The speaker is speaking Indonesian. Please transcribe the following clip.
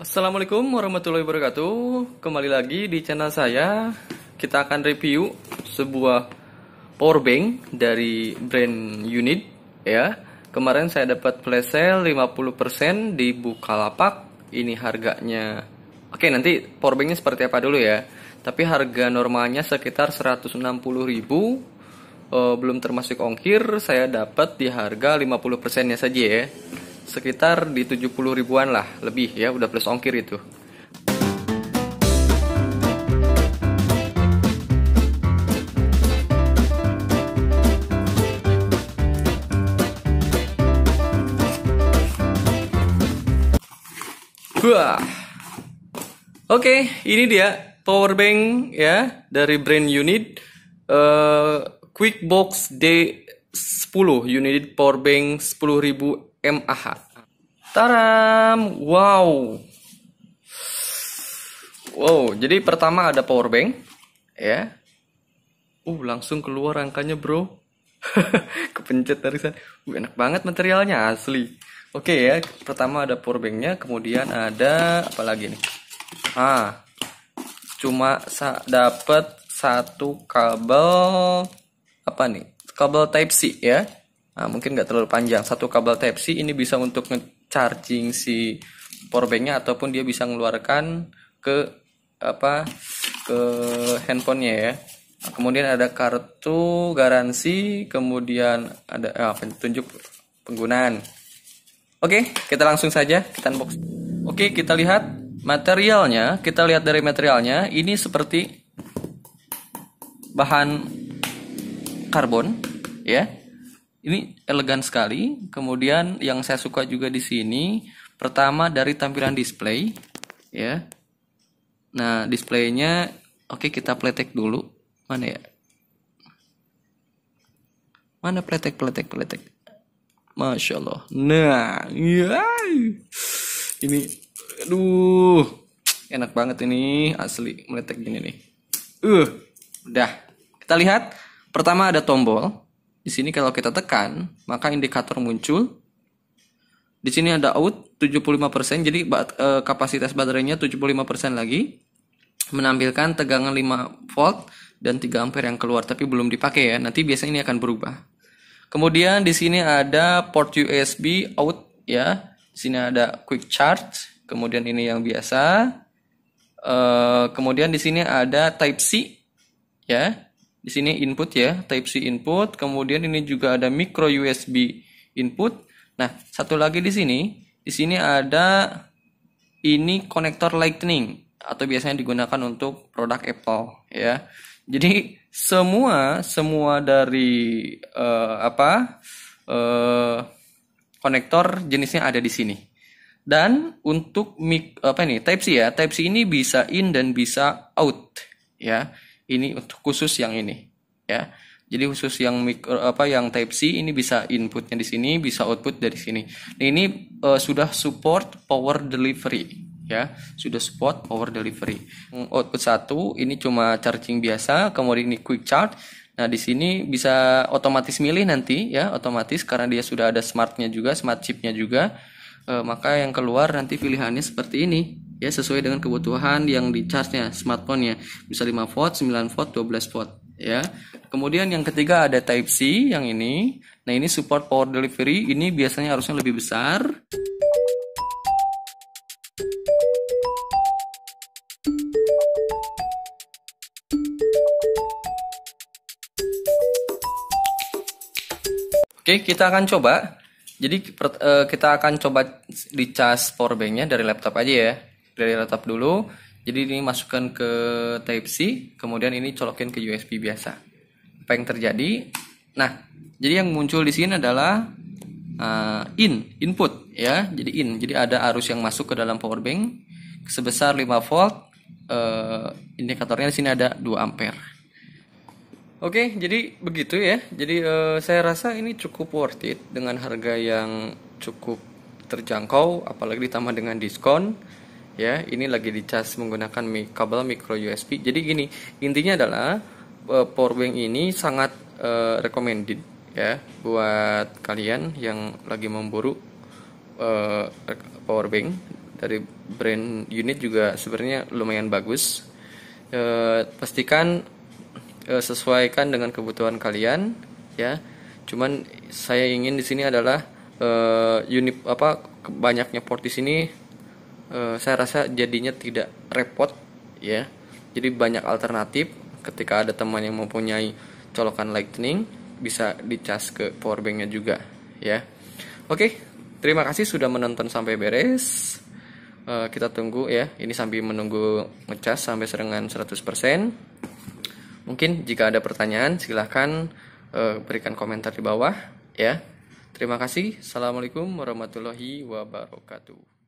Assalamualaikum warahmatullahi wabarakatuh Kembali lagi di channel saya Kita akan review sebuah powerbank dari brand unit ya. Kemarin saya dapat flash sale 50% di Bukalapak Ini harganya Oke nanti powerbanknya seperti apa dulu ya Tapi harga normalnya sekitar 160 ribu e, Belum termasuk ongkir Saya dapat di harga 50% nya saja ya sekitar di 70 ribuan lah lebih ya udah plus ongkir itu Wah. Oke, ini dia power bank ya dari brand unit uh, QuickBox D 10 United power bank 10.000 mAh taram wow wow jadi pertama ada power bank ya uh langsung keluar angkanya bro kepencet dari sana uh, enak banget materialnya asli oke okay, ya pertama ada power banknya kemudian ada apa lagi nih ah cuma sa dapat satu kabel apa nih kabel Type C ya. Nah, mungkin nggak terlalu panjang. Satu kabel Type C ini bisa untuk ngecharging si powerbanknya ataupun dia bisa mengeluarkan ke apa ke handphonenya ya. Nah, kemudian ada kartu garansi, kemudian ada eh, petunjuk penggunaan. Oke, kita langsung saja kita unbox. Oke, kita lihat materialnya. Kita lihat dari materialnya, ini seperti bahan karbon ya ini elegan sekali kemudian yang saya suka juga di sini pertama dari tampilan display ya nah displaynya oke okay, kita pletek dulu mana ya mana pletek pletek pletek masya allah nah ini aduh enak banget ini asli meletek gini nih uh udah kita lihat Pertama ada tombol. Di sini kalau kita tekan, maka indikator muncul. Di sini ada out 75%, jadi eh, kapasitas baterainya 75% lagi. Menampilkan tegangan 5 volt dan 3 ampere yang keluar, tapi belum dipakai ya. Nanti biasanya ini akan berubah. Kemudian di sini ada port USB out ya. Di sini ada quick charge, kemudian ini yang biasa. Eh, kemudian di sini ada type C ya di sini input ya, type C input, kemudian ini juga ada micro USB input. Nah, satu lagi di sini, di sini ada ini konektor lightning atau biasanya digunakan untuk produk Apple ya. Jadi semua semua dari uh, apa? Uh, eh, konektor jenisnya ada di sini. Dan untuk mic apa ini Type C ya, Type C ini bisa in dan bisa out ya ini untuk khusus yang ini ya jadi khusus yang mikro apa yang type C ini bisa inputnya di sini bisa output dari sini nah, ini uh, sudah support power delivery ya sudah support power delivery hmm, output satu ini cuma charging biasa kemudian ini quick charge Nah, di sini bisa otomatis milih nanti ya, otomatis karena dia sudah ada smartnya juga, smart chipnya juga. E, maka yang keluar nanti pilihannya seperti ini ya sesuai dengan kebutuhan yang di charge-nya smartphone-nya bisa 5 volt, 9 volt, 12 volt ya. Kemudian yang ketiga ada type C yang ini. Nah, ini support power delivery ini biasanya harusnya lebih besar. Oke, kita akan coba. Jadi eh, kita akan coba di charge powerbanknya dari laptop aja ya dari laptop dulu. Jadi ini masukkan ke type C, kemudian ini colokin ke USB biasa. Apa yang terjadi? Nah, jadi yang muncul di sini adalah uh, in input ya. Jadi in. Jadi ada arus yang masuk ke dalam power bank sebesar 5 volt. Uh, indikatornya di sini ada 2 ampere. Oke, jadi begitu ya. Jadi uh, saya rasa ini cukup worth it dengan harga yang cukup terjangkau apalagi ditambah dengan diskon ya ini lagi dicas menggunakan kabel micro USB jadi gini intinya adalah uh, power bank ini sangat uh, recommended ya buat kalian yang lagi memburu uh, power bank dari brand unit juga sebenarnya lumayan bagus uh, pastikan uh, sesuaikan dengan kebutuhan kalian ya cuman saya ingin di sini adalah uh, unit apa banyaknya port di sini Eh, saya rasa jadinya tidak repot ya jadi banyak alternatif ketika ada teman yang mempunyai colokan lightning bisa dicas ke powerbanknya juga ya oke terima kasih sudah menonton sampai beres eh, kita tunggu ya ini sambil menunggu ngecas sampai serangan 100% mungkin jika ada pertanyaan silahkan eh, berikan komentar di bawah ya Terima kasih. Assalamualaikum warahmatullahi wabarakatuh.